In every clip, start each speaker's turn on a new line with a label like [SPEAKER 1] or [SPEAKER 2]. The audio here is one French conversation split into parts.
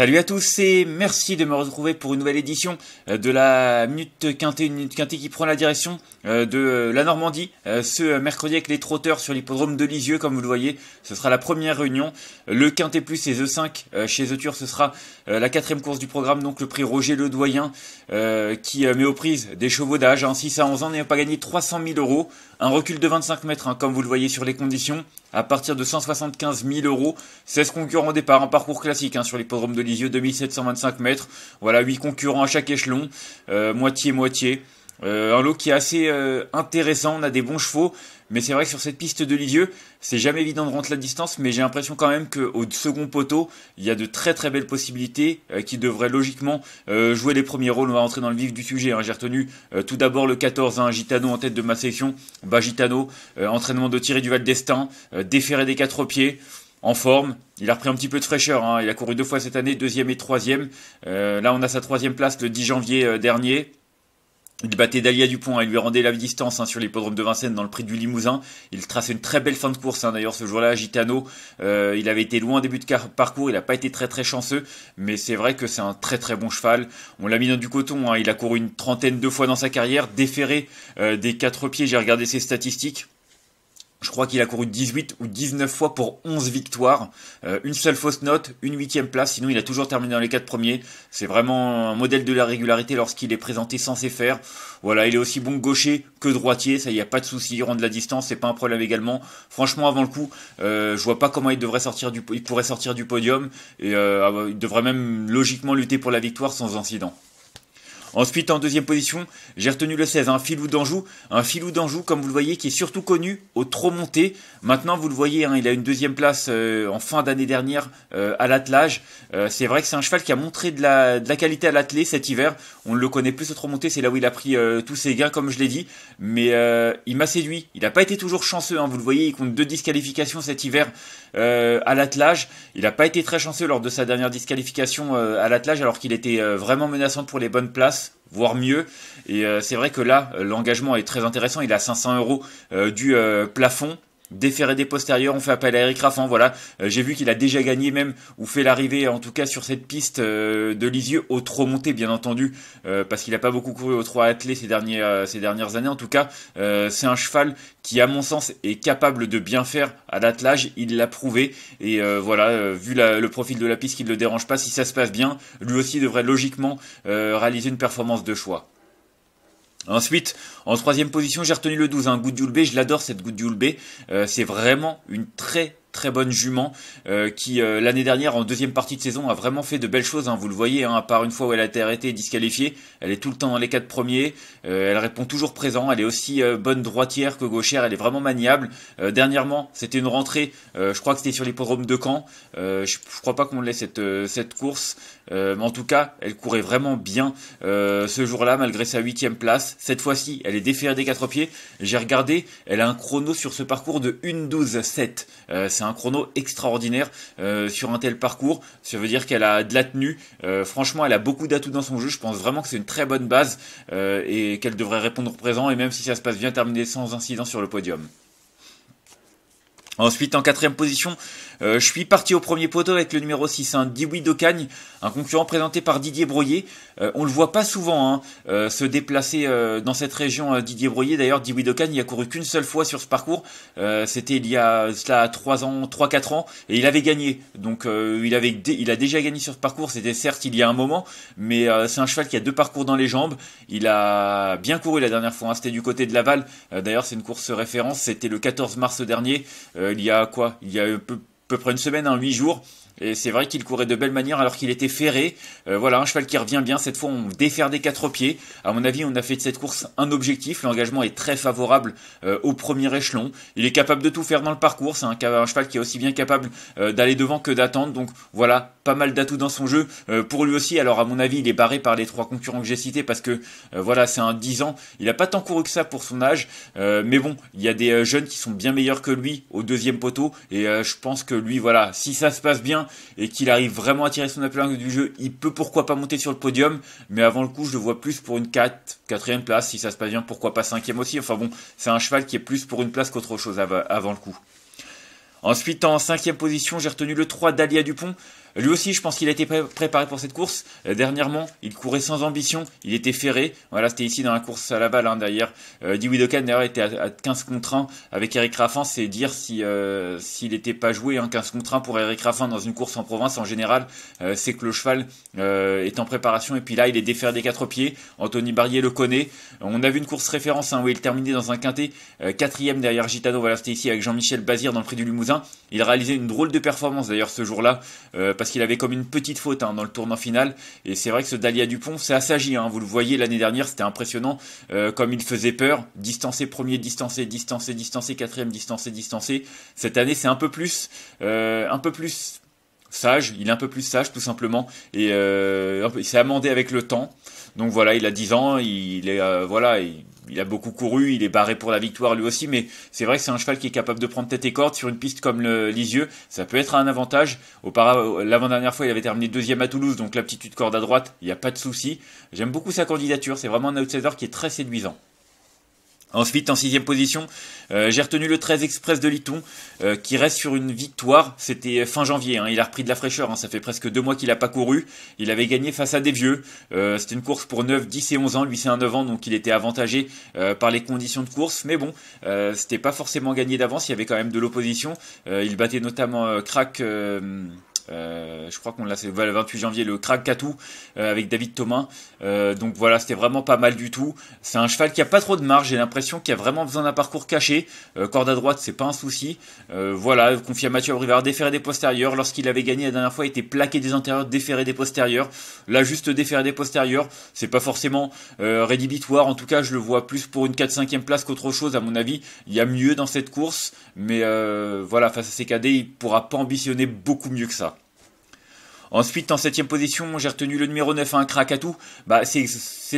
[SPEAKER 1] Salut à tous et merci de me retrouver pour une nouvelle édition euh, de la Minute Quintée, une Minute Quintée qui prend la direction euh, de euh, la Normandie ce mercredi avec les trotteurs sur l'hippodrome de Lisieux comme vous le voyez. Ce sera la première réunion. Le Quintée Plus et e 5 chez The ce sera la quatrième course du programme, donc le prix Roger Le Doyen qui met aux prises des chevaux d'âge. 6 hein. à 11 ans n'ayant pas gagné 300 000 euros. Un recul de 25 mètres hein, comme vous le voyez sur les conditions à partir de 175 000 euros. 16 concurrents au départ, un parcours classique hein, sur l'hippodrome de Lisieux, 2725 mètres. Voilà, 8 concurrents à chaque échelon, moitié-moitié. Euh, euh, un lot qui est assez euh, intéressant, on a des bons chevaux. Mais c'est vrai que sur cette piste de Lisieux, c'est jamais évident de rentrer la distance, mais j'ai l'impression quand même qu'au second poteau, il y a de très très belles possibilités euh, qui devraient logiquement euh, jouer les premiers rôles. On va rentrer dans le vif du sujet. Hein. J'ai retenu euh, tout d'abord le 14, hein, Gitano en tête de ma section. Bas Gitano, entraînement de du Val d'Estaing, déféré des quatre pieds en forme. Il a repris un petit peu de fraîcheur. Hein. Il a couru deux fois cette année, deuxième et troisième. là, on a sa troisième place le 10 janvier dernier. Il battait Dalia Dupont, hein. il lui rendait la distance hein, sur l'hippodrome de Vincennes dans le prix du Limousin. Il traçait une très belle fin de course hein, d'ailleurs ce jour-là Gitano. Euh, il avait été loin début de parcours, il n'a pas été très très chanceux, mais c'est vrai que c'est un très très bon cheval. On l'a mis dans du coton, il a couru une trentaine de fois dans sa carrière, déféré euh, des quatre pieds, j'ai regardé ses statistiques. Je crois qu'il a couru 18 ou 19 fois pour 11 victoires. Euh, une seule fausse note, une huitième place, sinon il a toujours terminé dans les quatre premiers. C'est vraiment un modèle de la régularité lorsqu'il est présenté censé faire. Voilà, il est aussi bon gaucher que droitier, ça y a pas de souci, il de la distance, c'est pas un problème également. Franchement, avant le coup, euh, je vois pas comment il devrait sortir du, il pourrait sortir du podium et euh, il devrait même logiquement lutter pour la victoire sans incident. Ensuite, en deuxième position, j'ai retenu le 16, un filou d'Anjou. Un filou d'Anjou, comme vous le voyez, qui est surtout connu au trop monté. Maintenant, vous le voyez, hein, il a une deuxième place euh, en fin d'année dernière euh, à l'attelage. Euh, c'est vrai que c'est un cheval qui a montré de la, qualité à l'attelé cet hiver. On ne le connaît plus au trop monté, c'est là où il a pris tous ses gains, comme je l'ai dit. Mais il m'a séduit. Il n'a pas été toujours chanceux, hein, vous le voyez, il compte deux disqualifications cet hiver à l'attelage. Il n'a pas été très chanceux lors de sa dernière disqualification à l'attelage, alors qu'il était vraiment menaçant pour les bonnes places voire mieux. Et euh, c'est vrai que là, euh, l'engagement est très intéressant. Il est à 500 euros euh, du plafond déféré des postérieurs, on fait appel à Eric Raffan, voilà. Euh, j'ai vu qu'il a déjà gagné même, ou fait l'arrivée en tout cas sur cette piste euh, de Lisieux, au trop monté bien entendu, euh, parce qu'il n'a pas beaucoup couru au trois attelé ces, ces dernières années en tout cas. C'est un cheval qui à mon sens est capable de bien faire à l'attelage, il l'a prouvé, et voilà, vu le profil de la piste qui ne le dérange pas, si ça se passe bien, lui aussi devrait logiquement réaliser une performance de choix. Ensuite, en troisième position, j'ai retenu le 12, un hein. goût Goudioulbé. Je l'adore cette Goudioulbé. Euh, c'est vraiment une très très bonne jument euh, qui euh, l'année dernière en deuxième partie de saison a vraiment fait de belles choses hein, vous le voyez hein, à part une fois où elle a été arrêtée et disqualifiée elle est tout le temps dans les quatre premiers euh, elle répond toujours présent elle est aussi bonne droitière que gauchère elle est vraiment maniable dernièrement c'était une rentrée je crois que c'était sur l'hippodrome de Caen je, je, crois pas qu'on l'ait cette cette course mais en tout cas elle courait vraiment bien ce jour-là malgré sa huitième place cette fois-ci elle est déférée des quatre pieds j'ai regardé elle a un chrono sur ce parcours de 1 12 7 c'est un chrono extraordinaire euh, sur un tel parcours. Ça veut dire qu'elle a de la tenue. Euh, franchement, elle a beaucoup d'atouts dans son jeu. Je pense vraiment que c'est une très bonne base euh, et qu'elle devrait répondre présent. Et même si ça se passe bien, terminer sans incident sur le podium. Ensuite, en quatrième position, je suis parti au premier poteau avec le numéro 6, un un concurrent présenté par Didier Broyer. Euh, on le voit pas souvent hein, euh, se déplacer euh, dans cette région. Didier Broyer, d'ailleurs, Didier Widokan, il a couru qu'une seule fois sur ce parcours. C'était il y a cela trois ans, trois quatre ans, et il avait gagné. Donc il avait, il a déjà gagné sur ce parcours. C'était certes il y a un moment, mais c'est un cheval qui a deux parcours dans les jambes. Il a bien couru la dernière fois. Hein. C'était du côté de Laval. d'ailleurs, c'est une course référence. C'était le 14 mars dernier. il y a quoi Il y a peu, peu près une semaine, hein, huit 8 jours. Et c'est vrai qu'il courait de belle manière alors qu'il était ferré. Euh, voilà, un cheval qui revient bien. Cette fois, on défère des quatre pieds. À mon avis, on a fait de cette course un objectif. L'engagement est très favorable euh, au premier échelon. Il est capable de tout faire dans le parcours. C'est un, cheval qui est aussi bien capable euh, d'aller devant que d'attendre. Donc voilà, pas mal d'atouts dans son jeu pour lui aussi. Alors à mon avis, il est barré par les trois concurrents que j'ai cités parce que voilà, c'est un 10 ans. Il n'a pas tant couru que ça pour son âge. mais bon, il y a des jeunes qui sont bien meilleurs que lui au deuxième poteau. Et je pense que lui, voilà, si ça se passe bien, et qu'il arrive vraiment à tirer son l'angle du jeu, il peut pourquoi pas monter sur le podium, mais avant le coup, je le vois plus pour une 4, 4 place, si ça se passe bien, pourquoi pas 5 aussi. Enfin bon, c'est un cheval qui est plus pour une place qu'autre chose avant, le coup. Ensuite, en 5 cinquième position, j'ai retenu le 3 d'Alia Dupont. Lui aussi, je pense qu'il a été préparé pour cette course. Euh, dernièrement, il courait sans ambition, il était ferré. Voilà, c'était ici dans la course à la balle, hein, derrière. Euh, Dewey d'ailleurs, était à, 15 contre 1 avec Eric Raffin. C'est dire si euh, s'il n'était pas joué, hein, 15 contre 1 pour Eric Raffin dans une course en province, en général, euh, c'est que le cheval est en préparation. Et puis là, il est déferré des quatre pieds. Anthony Barrier le connaît. On a vu une course référence hein, où il terminait dans un quintet, quatrième derrière Gitano. Voilà, c'était ici avec Jean-Michel Bazir dans le prix du Limousin. Il réalisait une drôle de performance, d'ailleurs, ce jour-là parce qu'il avait comme une petite faute hein, dans le tournant final. Et c'est vrai que ce Dalia Dupont, c'est assagi. Hein, vous le voyez l'année dernière, c'était impressionnant euh, comme il faisait peur. Distancé premier, distancé, distancé, distancé quatrième, distancé, distancé. Cette année, c'est un peu plus, euh, un peu plus sage. Il est un peu plus sage, tout simplement. Et euh, il s'est amendé avec le temps. Donc voilà, il a 10 ans, il est euh, voilà, il, a beaucoup couru, il est barré pour la victoire lui aussi, mais c'est vrai que c'est un cheval qui est capable de prendre tête et corde sur une piste comme le Lisieux, ça peut être un avantage. Euh, l'avant-dernière fois, il avait terminé deuxième à Toulouse, donc l'aptitude corde à droite, il n'y a pas de souci. J'aime beaucoup sa candidature, c'est vraiment un outsider qui est très séduisant. Ensuite, en sixième position, euh, j'ai retenu le 13 Express de Liton, euh, qui reste sur une victoire. C'était euh, fin janvier, hein. il a repris de la fraîcheur, hein. ça fait presque deux mois qu'il n'a pas couru. Il avait gagné face à des vieux. Euh, C'était une course pour 9, 10 et 11 ans, lui c'est un 9 ans, donc il était avantagé par les conditions de course. Mais bon, c'était pas forcément gagné d'avance, il y avait quand même de l'opposition. il battait notamment Crack... Euh, je crois qu'on l'a fait le 28 janvier, le Krakatou euh, avec David Thomas. Euh, donc voilà, c'était vraiment pas mal du tout. C'est un cheval qui a pas trop de marge. J'ai l'impression qu'il a vraiment besoin d'un parcours caché. Euh, corde à droite, c'est pas un souci. voilà, confié à Mathieu Abrivard, déféré des postérieurs. Lorsqu'il avait gagné la dernière fois, il était plaqué des antérieurs, déféré des postérieurs. Là, juste déféré des postérieurs. C'est pas forcément rédhibitoire. En tout cas, je le vois plus pour une 4-5e place qu'autre chose, à mon avis. Il y a mieux dans cette course. Mais voilà, face à cadets il pourra pas ambitionner beaucoup mieux que ça. Ensuite, en septième position, j'ai retenu le numéro 9, un à tout Bah, c'est,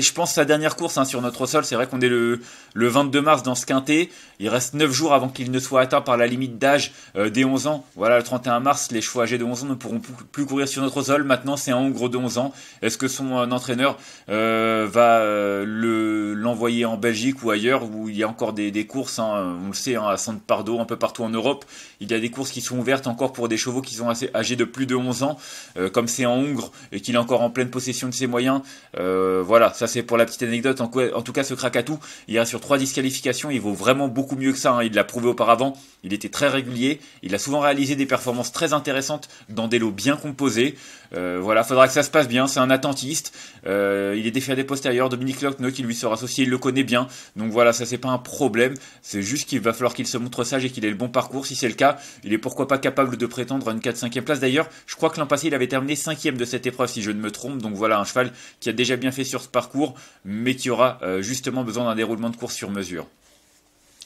[SPEAKER 1] je pense, sa dernière course hein, sur notre sol. C'est vrai qu'on est le, le 22 mars dans ce quintet. Il reste 9 jours avant qu'il ne soit atteint par la limite d'âge euh, des 11 ans. Voilà, le 31 mars, les chevaux âgés de 11 ans ne pourront plus courir sur notre sol. Maintenant, c'est un hongro de 11 ans. Est-ce que son euh, entraîneur euh, va le l'envoyer en Belgique ou ailleurs où il y a encore des, courses hein, On le sait, hein, à sainte Pardo, un peu partout en Europe. Il y a des courses qui sont ouvertes encore pour des chevaux qui sont assez âgés de plus de 11 ans. Euh, comme c'est en Hongre et qu'il est encore en pleine possession de ses moyens. Euh, voilà, ça c'est pour la petite anecdote. En, tout cas, ce Krakatou, il a sur trois disqualifications, il vaut vraiment beaucoup mieux que ça. Hein. Il l'a prouvé auparavant, il était très régulier, il a souvent réalisé des performances très intéressantes dans des lots bien composés voilà, euh, voilà, faudra que ça se passe bien. C'est un attentiste. Euh, il est des postérieurs, Dominique No qui lui sera associé, il le connaît bien. Donc voilà, ça c'est pas un problème. C'est juste qu'il va falloir qu'il se montre sage et qu'il ait le bon parcours. Si c'est le cas, il est pourquoi pas capable de prétendre à une 4-5e place. D'ailleurs, je crois que l'an passé, il avait terminé 5 ème de cette épreuve, si je ne me trompe. Donc voilà, un cheval qui a déjà bien fait sur ce parcours, mais qui aura euh, justement besoin d'un déroulement de course sur mesure.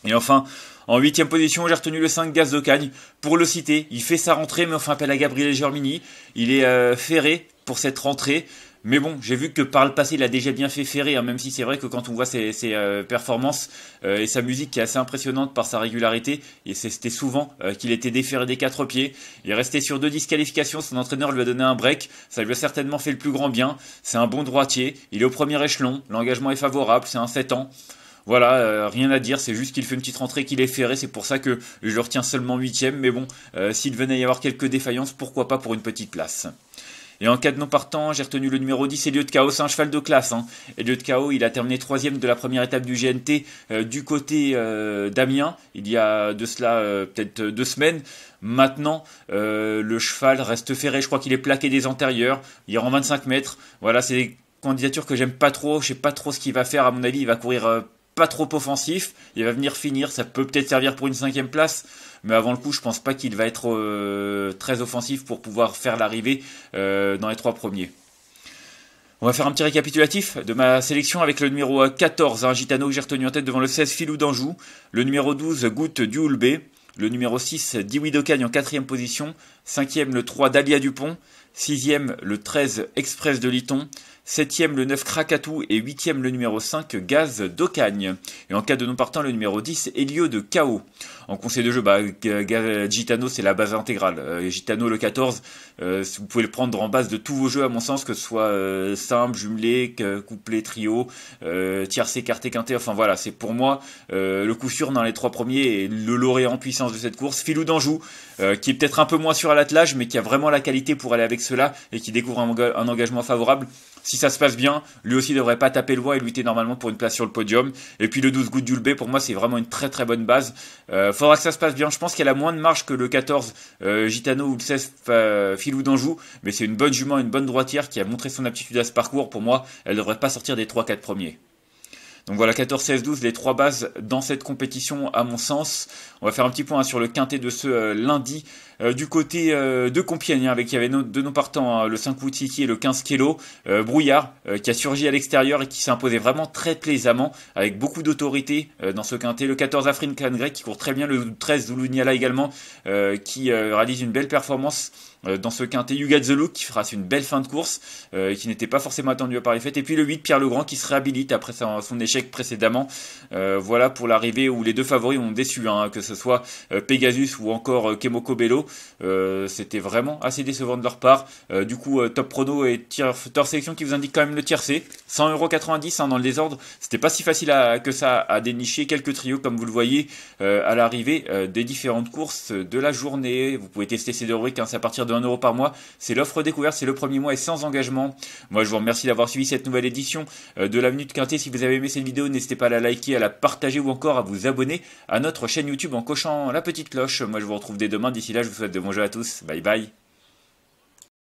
[SPEAKER 1] Et enfin, en huitième position, j'ai retenu le 5 Gaz Pour le citer, il fait sa rentrée, mais enfin appel à Gabriel Germini. Il est euh, ferré pour cette rentrée. Mais bon, j'ai vu que par le passé, il a déjà bien fait ferrer, hein, même si c'est vrai que quand on voit ses, euh, performances euh, et sa musique qui est assez impressionnante par sa régularité, et c'était souvent qu'il était déferré des quatre pieds. Il est resté sur deux disqualifications, son entraîneur lui a donné un break, ça lui a certainement fait le plus grand bien. C'est un bon droitier, il est au premier échelon, l'engagement est favorable, c'est un 7 ans voilà, euh, rien à dire, c'est juste qu'il fait une petite rentrée qu'il est ferré, c'est pour ça que je le retiens seulement huitième, mais bon, euh, s'il venait y avoir quelques défaillances, pourquoi pas pour une petite place. Et en cas de non partant, j'ai retenu le numéro 10, de chaos, c'est un cheval de classe. Hein. de chaos, il a terminé troisième de la première étape du GNT euh, du côté d'Amiens, il y a de cela peut-être deux semaines. Maintenant, le cheval reste ferré, je crois qu'il est plaqué des antérieurs, il en 25 mètres. Voilà, c'est des candidatures que j'aime pas trop, je sais pas trop ce qu'il va faire, à mon avis, il va courir pas trop offensif. Il va venir finir, ça peut peut-être servir pour une cinquième place. Mais avant le coup, je pense pas qu'il va être euh, très offensif pour pouvoir faire l'arrivée euh, dans les trois premiers. On va faire un petit récapitulatif de ma sélection avec le numéro 14, euh, un hein, Gitano que j'ai retenu en tête devant le 16, Filou d'Anjou. Le numéro 12, Goutte Houlbé, Le numéro 6, Diwi Dokagne en quatrième position. Cinquième, le 3, Dalia Dupont. Sixième, le 13, Express de Liton. 7e le 9 Krakatou et 8e le numéro 5 Gaz d'Ocagne. Et en cas de non partant, le numéro 10 Elio de Chaos. En conseil de jeu, bah, Gitano c'est la base intégrale. Euh, Gitano le 14, euh, vous pouvez le prendre en base de tous vos jeux à mon sens, que ce soit euh, simple, jumelé, couplé, trio, tiercé, quarté, quinté. Enfin voilà, c'est pour moi le coup sûr dans les trois premiers et le lauréat en puissance de cette course, Filou d'Anjou, qui est peut-être un peu moins sûr à l'attelage, mais qui a vraiment la qualité pour aller avec cela et qui découvre un engagement favorable. Si ça se passe bien, lui aussi devrait pas taper le voie et lutter normalement pour une place sur le podium. Et puis le 12 gouttes Dulbé, pour moi, c'est vraiment une très très bonne base. Euh, faudra que ça se passe bien. Je pense qu'elle a moins de marge que le 14 euh, Gitano ou le 16 euh, Filou d'Anjou, mais c'est une bonne jument, une bonne droitière qui a montré son aptitude à ce parcours. Pour moi, elle devrait pas sortir des 3-4 premiers. Donc voilà, 14, 16, 12, les trois bases dans cette compétition, à mon sens. On va faire un petit point hein, sur le quintet de ce euh, lundi. Euh, du côté euh, de Compiègne, hein, avec il y avait de nos partants, hein, le 5 Woutiki et le 15 Kelo, Brouillard, qui a surgi à l'extérieur et qui s'est imposé vraiment très plaisamment, avec beaucoup d'autorité dans ce quintet. Le 14 Afrin Grec, qui court très bien, le 13 Zoulouniala également, qui réalise une belle performance euh, dans ce quintet You Got qui fera une belle fin de course euh, qui n'était pas forcément attendue par les fêtes et puis le 8 Pierre Legrand qui se réhabilite après son, échec précédemment euh, voilà pour l'arrivée où les deux favoris ont déçu hein, que ce soit Pegasus ou encore Kemoko Bello c'était vraiment assez décevant de leur part du coup Top Prono et Tier Sélection qui vous indique quand même le tiercé 100,90€ hein, dans le désordre c'était pas si facile que ça à dénicher quelques trios comme vous le voyez à l'arrivée des différentes courses de la journée vous pouvez tester ces deux rubriques hein, c'est à partir de euros par mois. C'est l'offre découverte, c'est le premier mois et sans engagement. Moi, je vous remercie d'avoir suivi cette nouvelle édition euh, de la de Quintée. Si vous avez aimé cette vidéo, n'hésitez pas à la liker, à la partager ou encore à vous abonner à notre chaîne YouTube en cochant la petite cloche. Moi, je vous retrouve dès demain. D'ici là, je vous souhaite de bons jeux à tous. Bye bye.